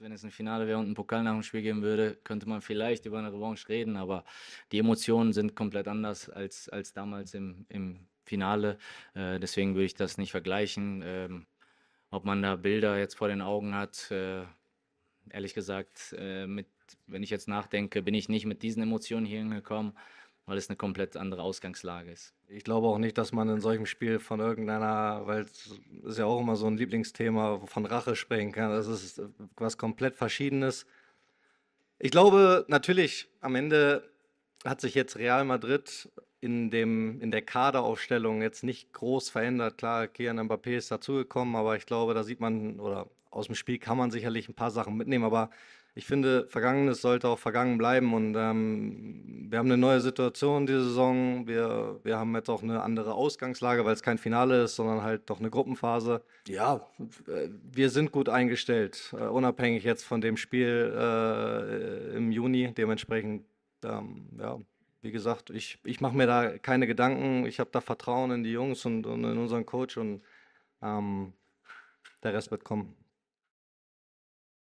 wenn es ein Finale wäre und ein Pokal nach dem Spiel geben würde, könnte man vielleicht über eine Revanche reden, aber die Emotionen sind komplett anders als, als damals im, im Finale. Äh, deswegen würde ich das nicht vergleichen. Ähm, ob man da Bilder jetzt vor den Augen hat, äh, ehrlich gesagt, äh, mit, wenn ich jetzt nachdenke, bin ich nicht mit diesen Emotionen hier hingekommen weil es eine komplett andere Ausgangslage ist. Ich glaube auch nicht, dass man in solchem Spiel von irgendeiner, weil es ist ja auch immer so ein Lieblingsthema, von Rache sprechen kann. Das ist was komplett Verschiedenes. Ich glaube natürlich, am Ende hat sich jetzt Real Madrid in, dem, in der Kaderaufstellung jetzt nicht groß verändert. Klar, Kian Mbappé ist dazugekommen, aber ich glaube, da sieht man, oder aus dem Spiel kann man sicherlich ein paar Sachen mitnehmen, aber ich finde, Vergangenes sollte auch vergangen bleiben und ähm, wir haben eine neue Situation diese Saison. Wir, wir haben jetzt auch eine andere Ausgangslage, weil es kein Finale ist, sondern halt doch eine Gruppenphase. Ja, äh, wir sind gut eingestellt, äh, unabhängig jetzt von dem Spiel äh, im Juni. Dementsprechend, ähm, ja, wie gesagt, ich, ich mache mir da keine Gedanken. Ich habe da Vertrauen in die Jungs und, und in unseren Coach und ähm, der Rest wird kommen.